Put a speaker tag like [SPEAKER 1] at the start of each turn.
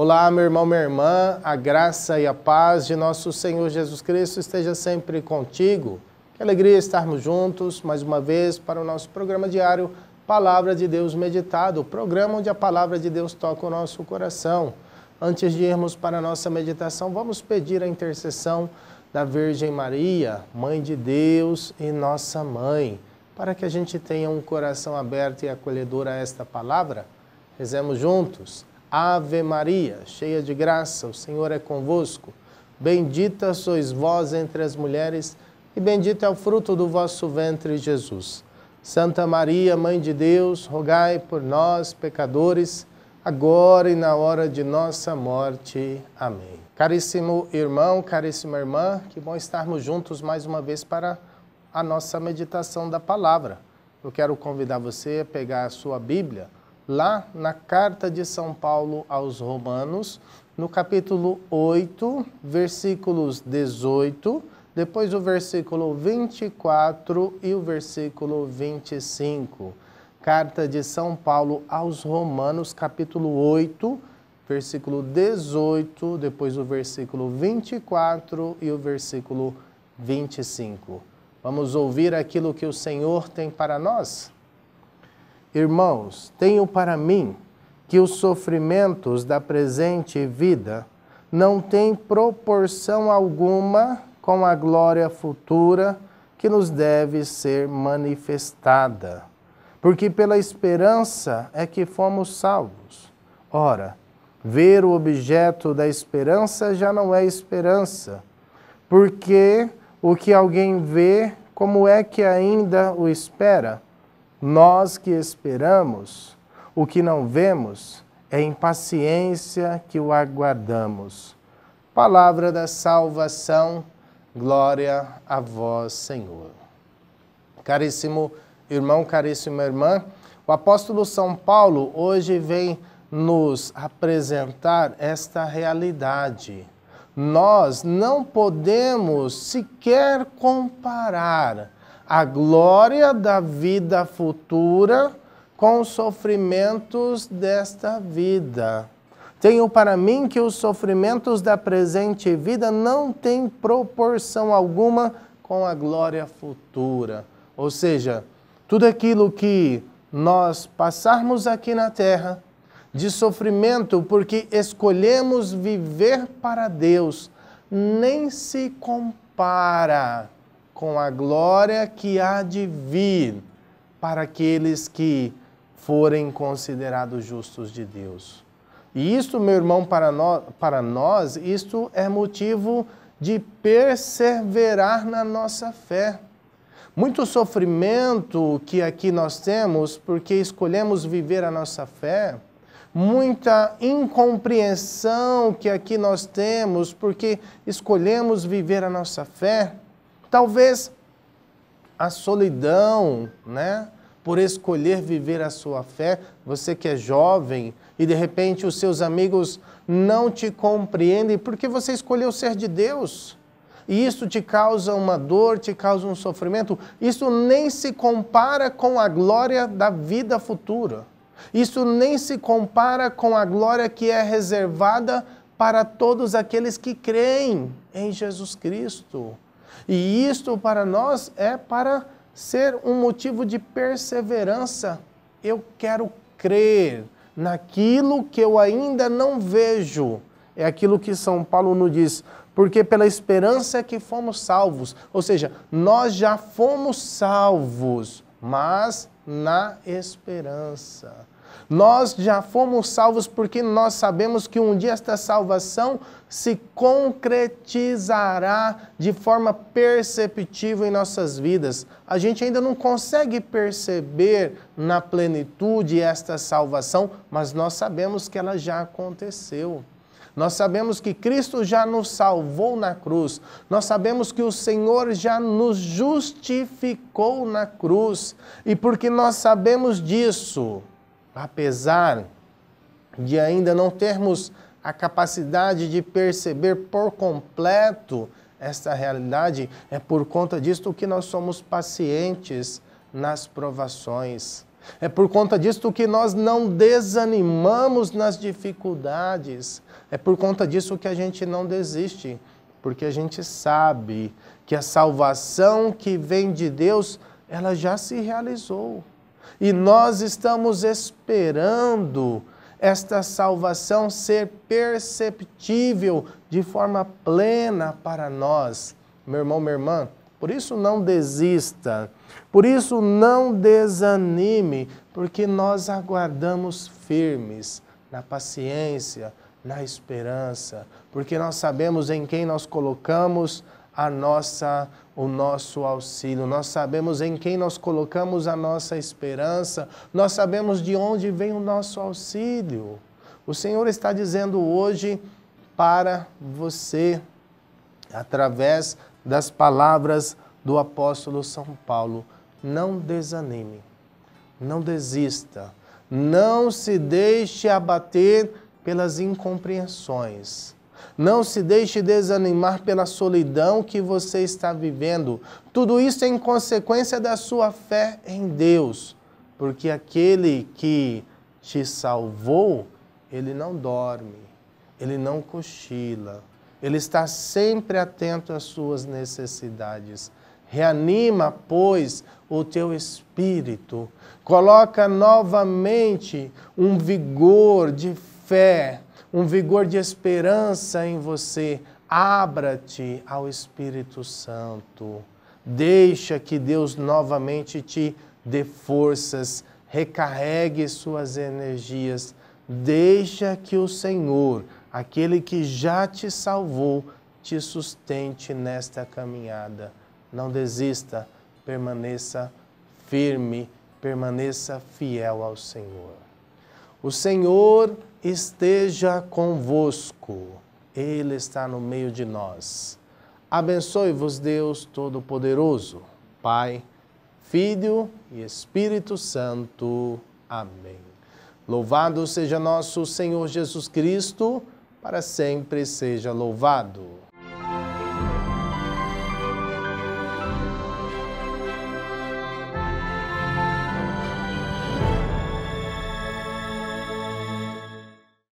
[SPEAKER 1] Olá, meu irmão, minha irmã, a graça e a paz de nosso Senhor Jesus Cristo esteja sempre contigo. Que alegria estarmos juntos mais uma vez para o nosso programa diário Palavra de Deus Meditado, o programa onde a palavra de Deus toca o nosso coração. Antes de irmos para a nossa meditação, vamos pedir a intercessão da Virgem Maria, Mãe de Deus e nossa Mãe, para que a gente tenha um coração aberto e acolhedor a esta palavra. Rezemos juntos. Ave Maria, cheia de graça, o Senhor é convosco. Bendita sois vós entre as mulheres, e bendito é o fruto do vosso ventre, Jesus. Santa Maria, Mãe de Deus, rogai por nós, pecadores, agora e na hora de nossa morte. Amém. Caríssimo irmão, caríssima irmã, que bom estarmos juntos mais uma vez para a nossa meditação da palavra. Eu quero convidar você a pegar a sua Bíblia lá na carta de São Paulo aos Romanos, no capítulo 8, versículos 18, depois o versículo 24 e o versículo 25. Carta de São Paulo aos Romanos, capítulo 8, versículo 18, depois o versículo 24 e o versículo 25. Vamos ouvir aquilo que o Senhor tem para nós? Irmãos, tenho para mim que os sofrimentos da presente vida não têm proporção alguma com a glória futura que nos deve ser manifestada. Porque pela esperança é que fomos salvos. Ora, ver o objeto da esperança já não é esperança, porque o que alguém vê, como é que ainda o espera? Nós que esperamos o que não vemos, é em paciência que o aguardamos. Palavra da salvação, glória a vós, Senhor. Caríssimo irmão, caríssima irmã, o apóstolo São Paulo hoje vem nos apresentar esta realidade. Nós não podemos sequer comparar a glória da vida futura com os sofrimentos desta vida. Tenho para mim que os sofrimentos da presente vida não têm proporção alguma com a glória futura. Ou seja, tudo aquilo que nós passarmos aqui na terra de sofrimento porque escolhemos viver para Deus nem se compara com a glória que há de vir para aqueles que forem considerados justos de Deus. E isto, meu irmão, para nós, para nós, isto é motivo de perseverar na nossa fé. Muito sofrimento que aqui nós temos porque escolhemos viver a nossa fé, muita incompreensão que aqui nós temos porque escolhemos viver a nossa fé. Talvez a solidão, né? Por escolher viver a sua fé, você que é jovem e de repente os seus amigos não te compreendem porque você escolheu ser de Deus. E isso te causa uma dor, te causa um sofrimento. Isso nem se compara com a glória da vida futura. Isso nem se compara com a glória que é reservada para todos aqueles que creem em Jesus Cristo. E isto para nós é para ser um motivo de perseverança. Eu quero crer naquilo que eu ainda não vejo. É aquilo que São Paulo nos diz, porque pela esperança é que fomos salvos. Ou seja, nós já fomos salvos, mas na esperança. Nós já fomos salvos porque nós sabemos que um dia esta salvação se concretizará de forma perceptível em nossas vidas. A gente ainda não consegue perceber na plenitude esta salvação, mas nós sabemos que ela já aconteceu. Nós sabemos que Cristo já nos salvou na cruz. Nós sabemos que o Senhor já nos justificou na cruz. E porque nós sabemos disso, apesar de ainda não termos a capacidade de perceber por completo esta realidade, é por conta disto que nós somos pacientes nas provações. É por conta disto que nós não desanimamos nas dificuldades. É por conta disso que a gente não desiste, porque a gente sabe que a salvação que vem de Deus, ela já se realizou. E nós estamos esperando esta salvação ser perceptível de forma plena para nós, meu irmão, minha irmã. Por isso não desista, por isso não desanime, porque nós aguardamos firmes na paciência, na esperança, porque nós sabemos em quem nós colocamos a nossa o nosso auxílio. Nós sabemos em quem nós colocamos a nossa esperança. Nós sabemos de onde vem o nosso auxílio. O Senhor está dizendo hoje para você através das palavras do apóstolo São Paulo: não desanime. Não desista. Não se deixe abater pelas incompreensões não se deixe desanimar pela solidão que você está vivendo. Tudo isso é em consequência da sua fé em Deus, porque aquele que te salvou, ele não dorme, ele não cochila, ele está sempre atento às suas necessidades. Reanima, pois, o teu espírito, coloca novamente um vigor de fé um vigor de esperança em você. Abra-te ao Espírito Santo. Deixa que Deus novamente te dê forças, recarregue suas energias. Deixa que o Senhor, aquele que já te salvou, te sustente nesta caminhada. Não desista, permaneça firme, permaneça fiel ao Senhor. O Senhor esteja convosco, Ele está no meio de nós. Abençoe-vos, Deus Todo-Poderoso, Pai, Filho e Espírito Santo. Amém. Louvado seja nosso Senhor Jesus Cristo, para sempre seja louvado.